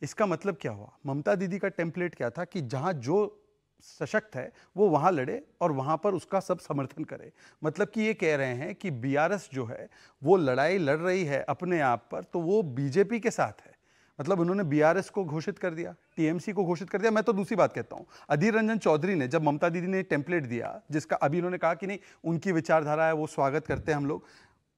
S4: इसका मतलब क्या हुआ ममता दीदी का टेम्पलेट क्या था कि जहां जो सशक्त है वो वहाँ लड़े और वहाँ पर उसका सब समर्थन करे मतलब कि ये कह रहे हैं कि बीआरएस जो है वो लड़ाई लड़ रही है अपने आप पर तो वो बीजेपी के साथ है मतलब उन्होंने बीआरएस को घोषित कर दिया टीएमसी को घोषित कर दिया मैं तो दूसरी बात कहता हूँ अधीर रंजन चौधरी ने जब ममता दीदी ने टेम्पलेट दिया जिसका अभी उन्होंने कहा कि नहीं उनकी विचारधारा है वो स्वागत करते हैं हम लोग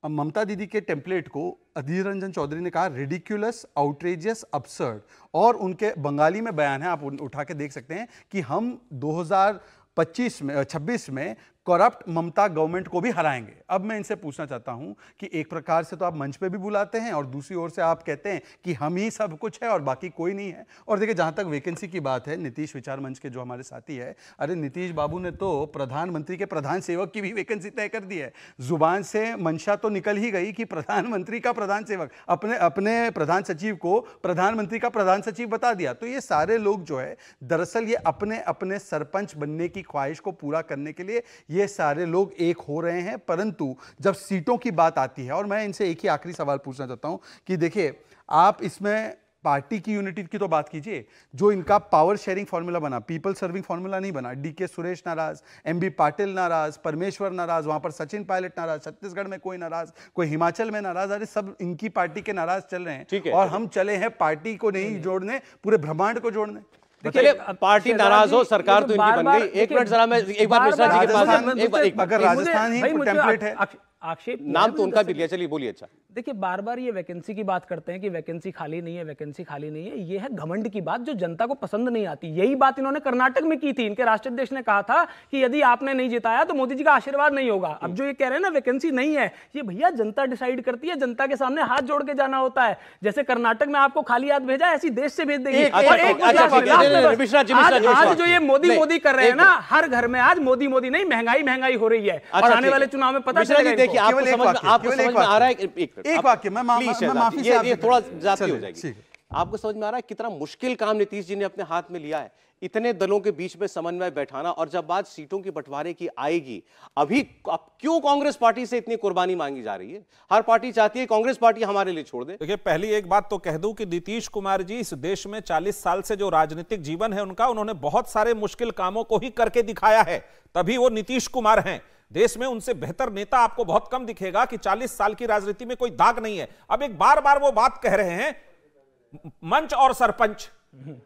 S4: अब ममता दीदी के टेम्पलेट को अधीर रंजन चौधरी ने कहा रेडिक्यूलस आउटरेजियस अपसर्ड और उनके बंगाली में बयान है आप उठा के देख सकते हैं कि हम 2025 में 26 में करप्ट ममता गवर्नमेंट को भी हराएंगे अब मैं इनसे पूछना चाहता हूं कि एक प्रकार से तो आप मंच पे भी बुलाते हैं और दूसरी ओर से आप कहते हैं कि हम ही सब कुछ है और बाकी कोई नहीं है और देखिए जहां तक वैकेंसी की बात है नीतीश विचार मंच के जो हमारे साथी है अरे नीतीश बाबू ने तो प्रधानमंत्री के प्रधान सेवक की भी वैकेंसी तय कर दी है जुबान से मंशा तो निकल ही गई कि प्रधानमंत्री का प्रधान सेवक अपने अपने प्रधान सचिव को प्रधानमंत्री का प्रधान सचिव बता दिया तो ये सारे लोग जो है दरअसल ये अपने अपने सरपंच बनने की ख्वाहिश को पूरा करने के लिए ये सारे लोग एक हो रहे हैं परंतु जब सीटों की बात आती है और मैं इनसे एक ही आखिरी सवाल पूछना चाहता हूं कि देखिए आप इसमें पार्टी की यूनिटी की तो बात कीजिए जो इनका पावर शेयरिंग फॉर्मूला बना पीपल सर्विंग फॉर्मूला नहीं बना डी के सुरेश नाराज एम बी पाटिल नाराज परमेश्वर नाराज वहां पर सचिन पायलट नाराज छत्तीसगढ़ में कोई नाराज कोई हिमाचल में नाराज अरे सब इनकी पार्टी के नाराज चल रहे हैं और हम चले हैं पार्टी को नहीं जोड़ने पूरे ब्रह्मांड को जोड़ने देखिए पार्टी नाराज हो सरकार तो इनकी बन गई एक मिनट जरा मैं एक बार मिश्रा जी के पास एक बार राजस्थान ही टेम्पलेट है
S1: आक्षेप
S5: नाम तो उनका भी लिया चलिए बोलिए अच्छा देखिए बार बार ये वैकेंसी की बात करते हैं कि वैकेंसी खाली नहीं है वैकेंसी खाली नहीं है ये है घमंड की बात जो जनता को पसंद नहीं आती यही बात इन्होंने कर्नाटक में की थी इनके राष्ट्राध्यक्ष ने कहा था कि यदि आपने नहीं जिताया तो मोदी जी का आशीर्वाद नहीं होगा अब जो ये कह रहे हैं ना वैकेंसी नहीं है ये भैया जनता डिसाइड करती है जनता के सामने हाथ जोड़ के जाना होता है जैसे कर्नाटक में आपको खाली हाथ भेजा ऐसी देश से भेज देंगे अच्छा, आज जो ये मोदी मोदी कर रहे हैं ना हर घर में आज मोदी मोदी नहीं महंगाई महंगाई हो रही है और अच्छा, आने वाले चुनाव में पता चलेगा कि आपको समझ में आपको समझ में आ रहा है एक
S1: वाक्य मैं माफी से ये थोड़ा जाती हो जाएगी आपको समझ में आ रहा है कितना मुश्किल काम नीतीश जी ने अपने हाथ में लिया है इतने दलों के बीच में समन्वय बैठाना और जब बात सीटों के बंटवारे की आएगी अभी अब क्यों कांग्रेस पार्टी से इतनी कुर्बानी मांगी जा रही
S3: है हर पार्टी चाहती है कांग्रेस पार्टी हमारे लिए छोड़ दे देखिए पहली एक बात तो कह दूं कि नीतीश कुमार जी इस देश में 40 साल से जो राजनीतिक जीवन है उनका उन्होंने बहुत सारे मुश्किल कामों को ही करके दिखाया है तभी वो नीतीश कुमार हैं देश में उनसे बेहतर नेता आपको बहुत कम दिखेगा कि 40 साल की राजनीति में कोई दाग नहीं है अब एक बार बार वो बात कह रहे हैं मंच और सरपंच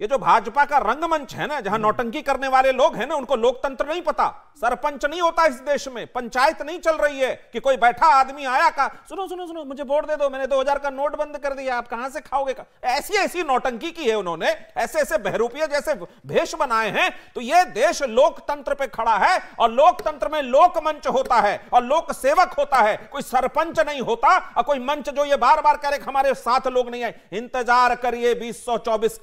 S3: ये जो भाजपा का रंगमंच है ना जहां नौटंकी करने वाले लोग हैं ना उनको लोकतंत्र नहीं पता सरपंच नहीं होता इस देश में पंचायत नहीं चल रही है कि कोई बैठा आदमी आया का सुनो सुनो सुनो मुझे वोट दे दो मैंने 2000 का नोट बंद कर दिया आप कहां से खाओगे का? ऐसी ऐसी नौटंकी की है उन्होंने ऐसे ऐसे बहरूपिया जैसे भेष बनाए हैं तो यह देश लोकतंत्र पे खड़ा है और लोकतंत्र में लोकमंच होता है और लोक सेवक होता है कोई सरपंच नहीं होता और कोई मंच जो ये बार बार कह रहे हमारे साथ लोग नहीं आए इंतजार करिए बीस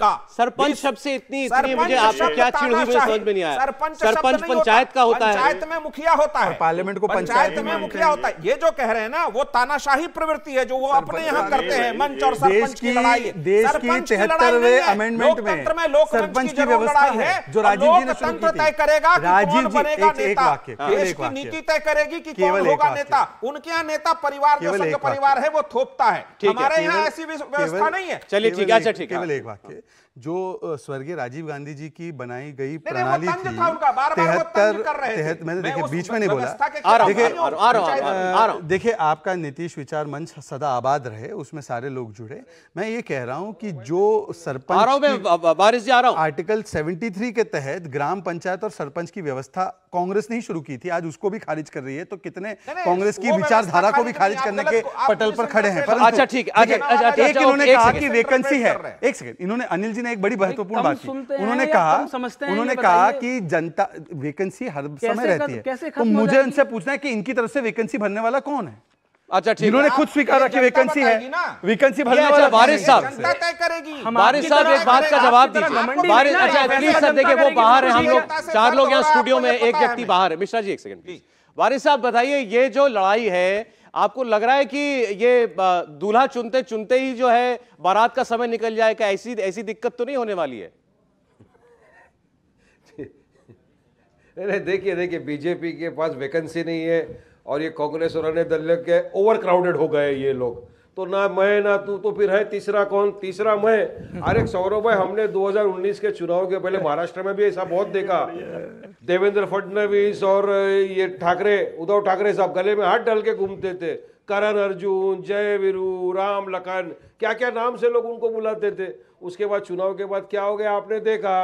S3: का सरपंच शब्द से इतनी इतनी मुझे आपको क्या चिड़ हुई समझ में नहीं आया सरपंच सरपंच पंचायत का होता है पंचायत में मुखिया होता है पार्लियामेंट को पंचायत में मुखिया होता है ये जो कह रहे हैं ना वो तानाशाही प्रवृत्ति है जो वो अपने यहाँ करते हैं मंच और सरपंच की लड़ाई देश की तिहत्तरवे अमेंडमेंट में सरपंच की व्यवस्था है जो राजीव जी ने तंत्र तय करेगा राजीव बनेगा नेता नीति तय करेगी की कौन होगा नेता उनके यहाँ नेता परिवार जो परिवार है वो
S4: थोपता है हमारे यहाँ ऐसी व्यवस्था नहीं है चलिए ठीक है अच्छा ठीक है एक वाक्य जो स्वर्गीय राजीव गांधी जी की बनाई गई प्रणाली थी तिहत्तर मैंने देखिए बीच में नहीं बोला देखिए आपका नीतीश विचार मंच सदा आबाद रहे उसमें सारे लोग जुड़े मैं ये कह रहा हूँ कि जो सरपंच आर्टिकल 73 के तहत ग्राम पंचायत और सरपंच की व्यवस्था कांग्रेस ने ही शुरू की थी आज उसको भी खारिज कर रही है तो कितने कांग्रेस की विचारधारा को भी खारिज करने के पटल पर खड़े हैं अच्छा ठीक अच्छा, अच्छा, अच्छा, है एक सेकेंड सेकंड इन्होंने अनिल जी ने एक बड़ी महत्वपूर्ण बात की उन्होंने कहा उन्होंने कहा कि जनता वैकेंसी हर समय रहती है तो मुझे उनसे पूछना है कि इनकी तरफ से वैकेंसी भरने वाला कौन है अच्छा ठीक इन्होंने खुद स्वीकारा कि वैकेंसी है वैकेंसी भरने वाला बारिश साहब
S3: तय
S1: करेगी
S5: वारिस
S4: साहब एक बात का जवाब दीजिए वारिस अच्छा प्लीज सर देखिए वो बाहर है हम लोग
S1: चार लोग यहाँ स्टूडियो में एक व्यक्ति बाहर है मिश्रा जी एक सेकंड प्लीज वारिस साहब बताइए ये जो लड़ाई है आपको लग रहा है कि ये दूल्हा चुनते चुनते ही जो है बारात का समय निकल जाएगा ऐसी ऐसी
S2: दिक्कत तो नहीं होने वाली है अरे देखिए देखिए बीजेपी के पास वैकेंसी नहीं है और ये कांग्रेस और अन्य दल के ओवर क्राउडेड हो गए ये लोग तो ना मैं ना तू तो फिर है तीसरा कौन तीसरा मैं अरे सौरभ भाई हमने 2019 के चुनाव के पहले महाराष्ट्र में भी ऐसा बहुत देखा देवेंद्र फडणवीस और ये ठाकरे उद्धव ठाकरे साहब गले में हाथ डाल के घूमते थे करण अर्जुन जय वीरू राम लखन क्या क्या नाम से लोग उनको बुलाते थे उसके बाद चुनाव के बाद क्या हो गया आपने देखा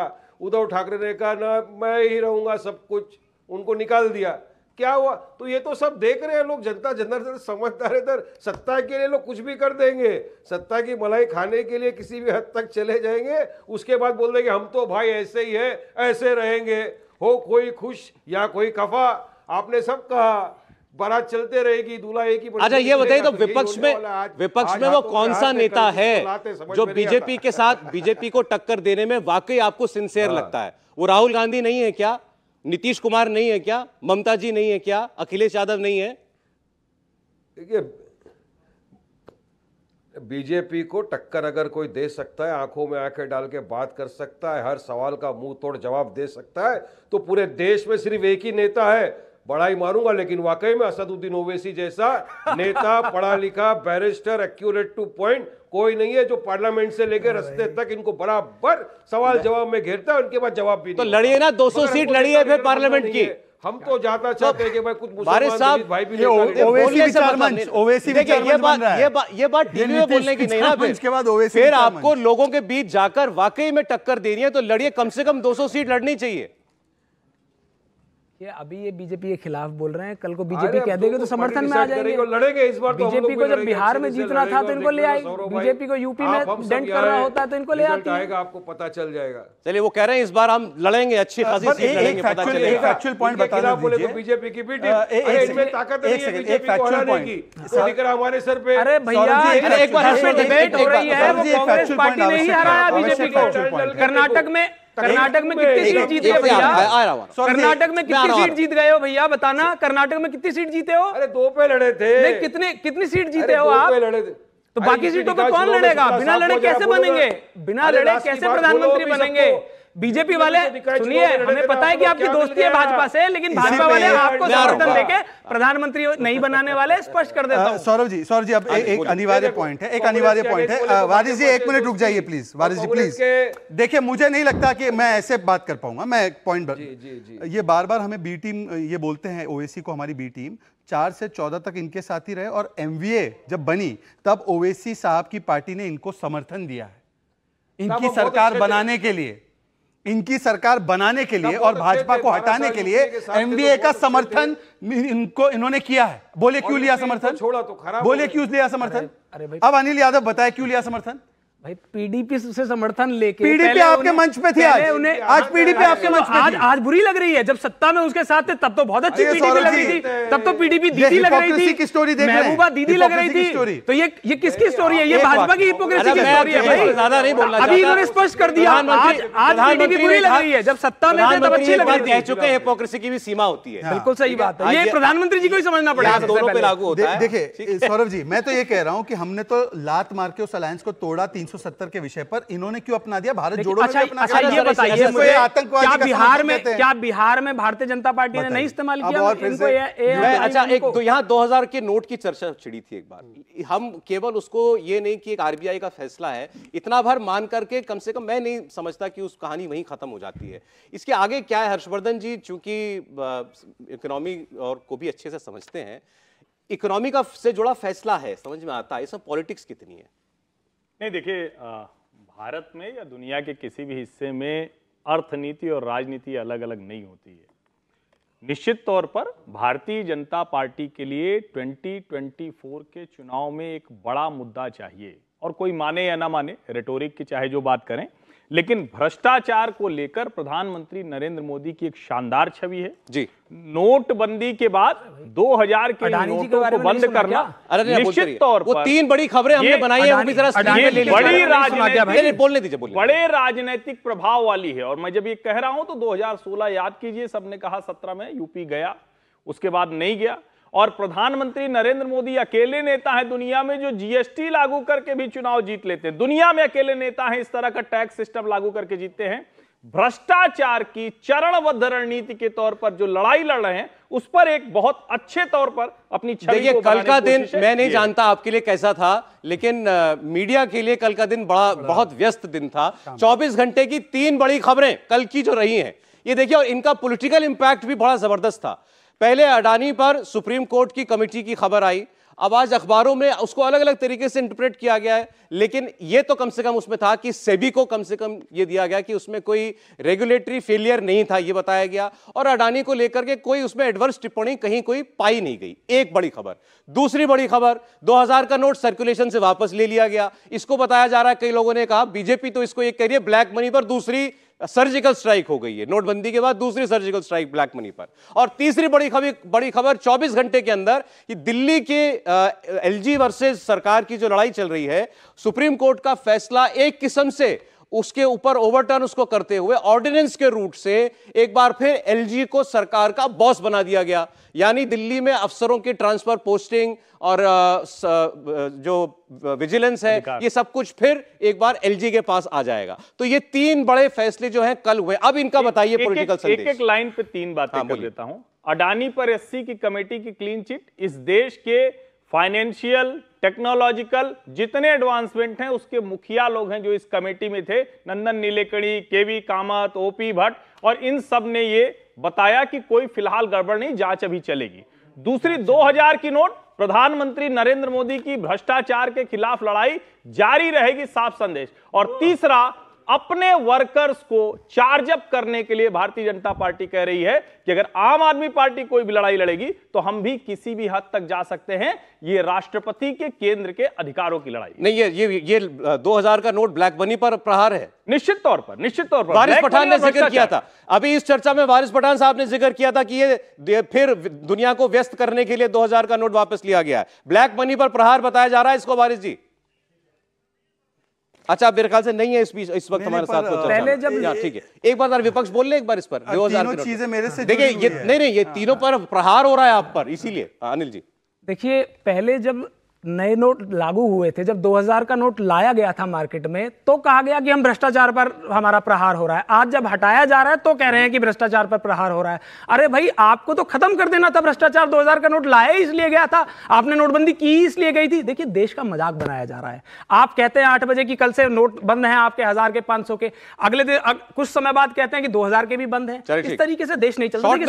S2: उद्धव ठाकरे ने कहा ना मैं ही रहूँगा सब कुछ उनको निकाल दिया क्या हुआ तो ये तो सब देख रहे हैं लोग जनता जनार्दन समझदार है सत्ता के लिए लोग कुछ भी कर देंगे सत्ता की मलाई खाने के लिए किसी भी हद तक चले जाएंगे उसके बाद बोल देंगे हम तो भाई ऐसे ही है ऐसे रहेंगे हो कोई खुश या कोई खफा आपने सब कहा बारात चलते रहेगी दूल्हा एक ही अच्छा ये बताइए तो विपक्ष में विपक्ष में वो कौन सा नेता है जो बीजेपी के
S1: साथ बीजेपी को टक्कर देने में वाकई आपको सिंसियर हाँ। लगता है वो राहुल गांधी नहीं है क्या नीतीश कुमार नहीं है क्या ममता जी नहीं है क्या अखिलेश यादव नहीं है
S2: देखिए बीजेपी को टक्कर अगर कोई दे सकता है आंखों में आंखें डाल के बात कर सकता है हर सवाल का मुंह तोड़ जवाब दे सकता है तो पूरे देश में सिर्फ एक ही नेता है ही मारूंगा लेकिन वाकई में असदुद्दीन ओवैसी जैसा नेता पढ़ा लिखा बैरिस्टर एक्यूरेट टू पॉइंट कोई नहीं है जो पार्लियामेंट से लेकर हाँ रस्ते तक इनको बराबर सवाल जवाब में घेरता है उनके पास जवाब भी तो लड़िए ना 200 सीट तो मतलब है फिर पार्लियामेंट की हम तो, तो जाता चाहते हैं कि भाई कुछ भाई भी ओवैसी मंच ओवैसी विचार ये बात ये बात
S1: ये बात में बोलने की नहीं ना मंच बाद ओवैसी फिर आपको लोगों के बीच जाकर वाकई में टक्कर देनी है तो लड़िए कम से कम 200 सीट लड़नी चाहिए
S5: कि अभी ये बीजेपी के खिलाफ बोल रहे हैं कल को बीजेपी कह देगी तो समर्थन में आ जाएंगे इस बार तो बीजेपी को जब बिहार में जीतना था तो इनको ले आई बीजेपी को यूपी में डेंट कर रहा होता है तो इनको ले आती
S1: है
S2: आपको पता चल जाएगा
S1: चलिए वो कह रहे हैं इस बार हम लड़ेंगे अच्छी खासी तो
S2: बीजेपी की हमारे सर पे अरे भैया डिबेट हो रही है कर्नाटक में कर्नाटक में कितनी सीट जीत हो भैया कर्नाटक में कितनी सीट
S5: जीत गए हो भैया बताना कर्नाटक में कितनी सीट जीते हो अरे दो पे लड़े थे कितने कितनी सीट जीते हो आप
S2: तो बाकी सीटों पर कौन लड़ेगा बिना लड़े कैसे बनेंगे बिना लड़े कैसे प्रधानमंत्री बनेंगे बीजेपी तो वाले सुनिए हमें पता है कि आपकी दोस्ती है भाजपा से लेकिन
S5: भाजपा वाले आपको समर्थन देके प्रधानमंत्री नहीं बनाने वाले स्पष्ट कर देता हूं सौरभ
S4: जी सौरभ जी अब हाँ एक अनिवार्य पॉइंट है एक अनिवार्य पॉइंट है वारिस जी एक मिनट रुक जाइए प्लीज वारिस जी प्लीज देखिए मुझे नहीं लगता कि मैं ऐसे बात कर पाऊंगा मैं एक पॉइंट ये बार बार हमें बी टीम ये बोलते हैं ओएसी को हमारी बी टीम चार से चौदह तक इनके साथ ही रहे और एम जब बनी तब ओवेसी साहब की पार्टी ने इनको समर्थन दिया है
S2: इनकी सरकार बनाने
S4: के लिए इनकी सरकार बनाने के लिए और भाजपा को हटाने के लिए एमबीए तो का समर्थन इनको इन्होंने किया है बोले क्यों लिया तो समर्थन छोड़ा तो खराब बोले क्यों लिया समर्थन अब अनिल यादव बताए क्यों लिया समर्थन भाई पीडीपी से समर्थन
S5: लेके पीडीपी आपके मंच पे थी आज उन्हें आज पीडीपी आपके मंच पे आज आज बुरी लग रही है जब सत्ता में उसके साथ थे तब तो बहुत अच्छी पीडीपी लग रही थी तब तो पीडीपी दीदी लग रही थी स्टोरी देख महबूबा दीदी लग रही थी तो ये ये किसकी स्टोरी है ये भाजपा की हिपोक्रेसी की स्टोरी है भाई ज्यादा नहीं बोलना अभी इन्होंने स्पष्ट कर दिया आज आज पीडीपी बुरी लग रही है जब सत्ता में थे तब अच्छी लग रही थी चुके
S1: हिपोक्रेसी की भी सीमा होती है बिल्कुल सही बात है ये प्रधानमंत्री जी को ही समझना पड़ेगा दोनों पे लागू होता है
S4: देखिए सौरभ जी मैं तो ये कह रहा हूँ कि हमने तो लात मार के उस अलायंस को तोड़ा तीन 370 के विषय पर इन्होंने क्यों अपना दिया भारत जोड़ो अच्छा, अपना अच्छा ये बताइए मुझे क्या बिहार में क्या
S1: बिहार में भारतीय जनता पार्टी ने नहीं इस्तेमाल किया इनको अच्छा एक तो यहाँ 2000 के नोट की चर्चा छिड़ी थी एक बार हम केवल उसको ये नहीं कि एक आरबीआई का फैसला है इतना भर मान करके कम से कम मैं नहीं समझता कि उस कहानी वहीं खत्म हो जाती है इसके आगे क्या है हर्षवर्धन जी चूंकि इकोनॉमी और को भी अच्छे से समझते हैं इकोनॉमी का से जुड़ा फैसला है समझ में आता है इसमें पॉलिटिक्स कितनी है
S6: नहीं देखिए भारत में या दुनिया के किसी भी हिस्से में अर्थनीति और राजनीति अलग अलग नहीं होती है निश्चित तौर पर भारतीय जनता पार्टी के लिए 2024 के चुनाव में एक बड़ा मुद्दा चाहिए और कोई माने या ना माने रेटोरिक की चाहे जो बात करें लेकिन भ्रष्टाचार को लेकर प्रधानमंत्री नरेंद्र मोदी की एक शानदार छवि है जी नोटबंदी के बाद 2000 के नोटों को बंद करना निश्चित तौर पर तीन बड़ी खबरें हमने बनाई है भी जरा ये बड़ी राजनीतिक बोलने दीजिए बड़े राजनीतिक प्रभाव वाली है और मैं जब ये कह रहा हूं तो 2016 याद कीजिए सबने कहा 17 में यूपी गया उसके बाद नहीं गया और प्रधानमंत्री नरेंद्र मोदी अकेले नेता है दुनिया में जो जीएसटी लागू करके भी चुनाव जीत लेते हैं दुनिया में अकेले नेता है इस तरह का टैक्स सिस्टम लागू करके जीतते हैं भ्रष्टाचार की चरणबद्ध रणनीति के तौर पर जो लड़ाई लड़ रहे हैं उस पर एक बहुत अच्छे तौर पर अपनी देखिए कल का दिन मैं नहीं जानता
S1: आपके लिए कैसा था लेकिन आ, मीडिया के लिए कल का दिन बड़ा बहुत व्यस्त दिन था 24 घंटे की तीन बड़ी खबरें कल की जो रही हैं ये देखिए और इनका पॉलिटिकल इंपैक्ट भी बड़ा जबरदस्त था पहले अडानी पर सुप्रीम कोर्ट की कमेटी की खबर आई अब आज अखबारों में उसको अलग अलग तरीके से इंटरप्रेट किया गया है लेकिन ये तो कम से कम उसमें था कि सेबी को कम से कम ये दिया गया कि उसमें कोई रेगुलेटरी फेलियर नहीं था ये बताया गया और अडानी को लेकर के कोई उसमें एडवर्स टिप्पणी कहीं कोई पाई नहीं गई एक बड़ी खबर दूसरी बड़ी खबर 2000 का नोट सर्कुलेशन से वापस ले लिया गया इसको बताया जा रहा है कई लोगों ने कहा बीजेपी तो इसको ये कह रही है ब्लैक मनी पर दूसरी सर्जिकल स्ट्राइक हो गई है नोटबंदी के बाद दूसरी सर्जिकल स्ट्राइक ब्लैक मनी पर और तीसरी बड़ी खबर बड़ी खबर 24 घंटे के अंदर कि दिल्ली के एलजी वर्सेस सरकार की जो लड़ाई चल रही है सुप्रीम कोर्ट का फैसला एक किस्म से उसके ऊपर ओवरटर्न उसको करते हुए ऑर्डिनेंस के रूट से एक बार फिर एलजी को सरकार का बॉस बना दिया गया यानी दिल्ली में अफसरों की ट्रांसफर पोस्टिंग और जो विजिलेंस है ये सब कुछ फिर एक बार एलजी के पास आ जाएगा तो ये तीन बड़े फैसले जो हैं कल हुए अब इनका बताइए पॉलिटिकल संदेश एक एक
S6: लाइन पे तीन बातें हाँ, कर देता हूं अडानी पर एससी की कमेटी की क्लीन चिट इस देश के फाइनेंशियल टेक्नोलॉजिकल जितने एडवांसमेंट हैं उसके मुखिया लोग हैं जो इस कमेटी में थे नंदन नीलेकड़ी केवी कामत ओपी भट्ट और इन सब ने ये बताया कि कोई फिलहाल गड़बड़ नहीं जांच अभी चलेगी दूसरी 2000 अच्छा। की नोट प्रधानमंत्री नरेंद्र मोदी की भ्रष्टाचार के खिलाफ लड़ाई जारी रहेगी साफ संदेश और हाँ। तीसरा अपने वर्कर्स को चार्जअप करने के लिए भारतीय जनता पार्टी कह रही है कि अगर आम आदमी पार्टी कोई भी लड़ाई लड़ेगी तो हम भी किसी भी हद तक जा सकते हैं ये राष्ट्रपति के केंद्र के अधिकारों की लड़ाई नहीं ये ये ये 2000 का नोट ब्लैक बनी पर प्रहार है निश्चित तौर पर निश्चित तौर पर वारिस पठान ने जिक्र किया था
S1: अभी इस चर्चा में वारिस पठान साहब ने जिक्र किया था कि ये फिर दुनिया को व्यस्त करने के लिए दो का नोट वापस लिया गया है ब्लैक मनी पर प्रहार बताया जा रहा है इसको वारिस जी अच्छा आप मेरे ख्याल से नहीं है इस बीच इस वक्त हमारे साथ पहले जब ठीक है एक बार सर विपक्ष बोल ले एक बार इस पर दो हजार चीजें मेरे से देखिए ये नहीं नहीं ये तीनों पर प्रहार हो रहा है आप पर इसीलिए हाँ, अनिल जी देखिए पहले जब
S5: नए नोट लागू हुए थे जब 2000 का नोट लाया गया था मार्केट में तो कहा गया कि हम भ्रष्टाचार पर हमारा प्रहार हो रहा है आज जब हटाया जा रहा है तो कह रहे हैं कि भ्रष्टाचार पर प्रहार हो रहा है अरे भाई आपको तो खत्म कर देना था भ्रष्टाचार 2000 का नोट लाया इसलिए गया था आपने नोटबंदी की इसलिए गई थी देखिए देश का मजाक बनाया जा रहा है आप कहते हैं आठ बजे की कल से नोट बंद है आपके हजार के पांच के अगले दिन कुछ समय बाद कहते हैं कि दो के भी बंद है इस तरीके से देश नहीं चल रहा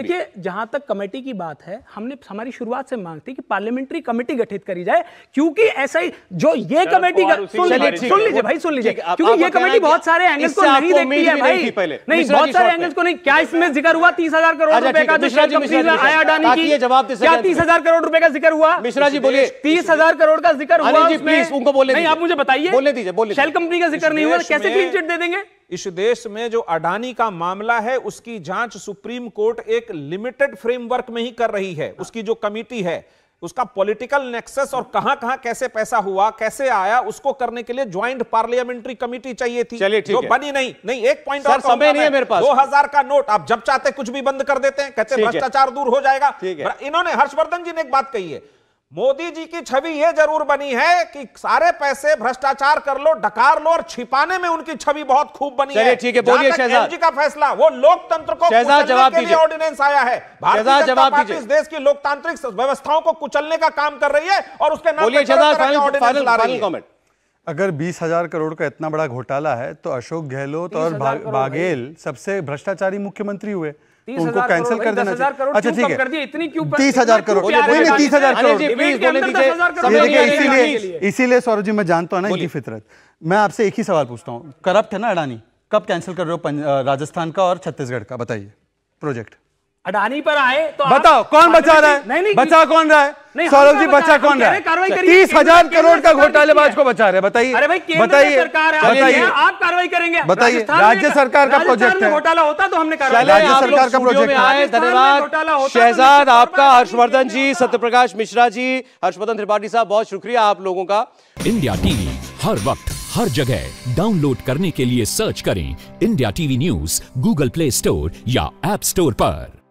S5: देखिए जहां तक कमेटी की बात है हमने हमारी शुरुआत से मांग थी कि पार्लियामेंट्री कमेटी गठित करी जाए क्योंकि ऐसा ही जो ये कमेटी सुन लीजिए सुन लीजिए भाई सुन लीजिए क्योंकि ये कमेटी बहुत सारे एंगल्स को नहीं देखती है भाई नहीं बहुत सारे एंगल्स को नहीं क्या इसमें जिक्र हुआ तीस हजार करोड़ अच्छा, रुपए का आया अडानी की जवाब क्या तीस हजार करोड़ रुपए का जिक्र हुआ मिश्रा जी बोलिए तीस हजार करोड़ का जिक्र हुआ उनको बोले नहीं आप मुझे बताइए बोले दीजिए बोले शेल कंपनी का जिक्र नहीं हुआ कैसे क्लीन चिट दे देंगे
S3: इस देश में जो अडानी का मामला है उसकी जांच सुप्रीम कोर्ट एक लिमिटेड फ्रेमवर्क में ही कर रही है उसकी जो कमिटी है उसका पॉलिटिकल नेक्सस और कहां कहां कैसे पैसा हुआ कैसे आया उसको करने के लिए ज्वाइंट पार्लियामेंट्री कमिटी चाहिए थी चलिए ठीक है बनी नहीं नहीं एक पॉइंट और समय नहीं है मेरे पास हजार का नोट आप जब चाहते कुछ भी बंद कर देते हैं कहते भ्रष्टाचार दूर हो जाएगा इन्होंने हर्षवर्धन जी ने एक बात कही है मोदी जी की छवि यह जरूर बनी है कि सारे पैसे भ्रष्टाचार कर लो डकार लो और छिपाने में उनकी छवि बहुत खूब बनी है ठीक है बोलिए शहजाद जी का फैसला वो लोकतंत्र को जवाब के लिए ऑर्डिनेंस आया है भारतीय जवाब पार्टी इस देश की लोकतांत्रिक व्यवस्थाओं को कुचलने का काम कर रही है और उसके नाम
S4: अगर बीस हजार करोड़ का इतना बड़ा घोटाला है तो अशोक गहलोत और बाघेल सबसे भ्रष्टाचारी मुख्यमंत्री हुए उनको कैंसिल कर देना अच्छा ठीक
S5: है इतनी क्यों तीस हजार करोड़ तीस हजार करोड़ इसीलिए
S4: इसीलिए सौरभ जी मैं जानता हूँ ना इनकी फितरत मैं आपसे एक ही सवाल पूछता हूँ करप्ट है ना अडानी कब कैंसिल कर रहे हो राजस्थान का और छत्तीसगढ़ का बताइए प्रोजेक्ट
S5: अडानी पर आए तो बताओ कौन बचा रहा है नहीं नहीं बचा कौन
S4: रहा है नहीं सौरभ जी बचा कौन रहा है तीस हजार करोड़ का घोटालेबाज को बचा रहे बताइए अरे भाई बताइए सरकार बताइए
S5: आप कार्रवाई करेंगे बताइए राज्य सरकार का प्रोजेक्ट है घोटाला होता तो हमने
S1: राज्य सरकार का प्रोजेक्ट आए धन्यवाद तो शहजाद आपका हर्षवर्धन जी सत्यप्रकाश मिश्रा जी हर्षवर्धन त्रिपाठी साहब बहुत शुक्रिया आप लोगों का
S3: इंडिया टीवी हर वक्त हर जगह डाउनलोड करने के लिए सर्च करें India TV news Google Play Store या एप स्टोर पर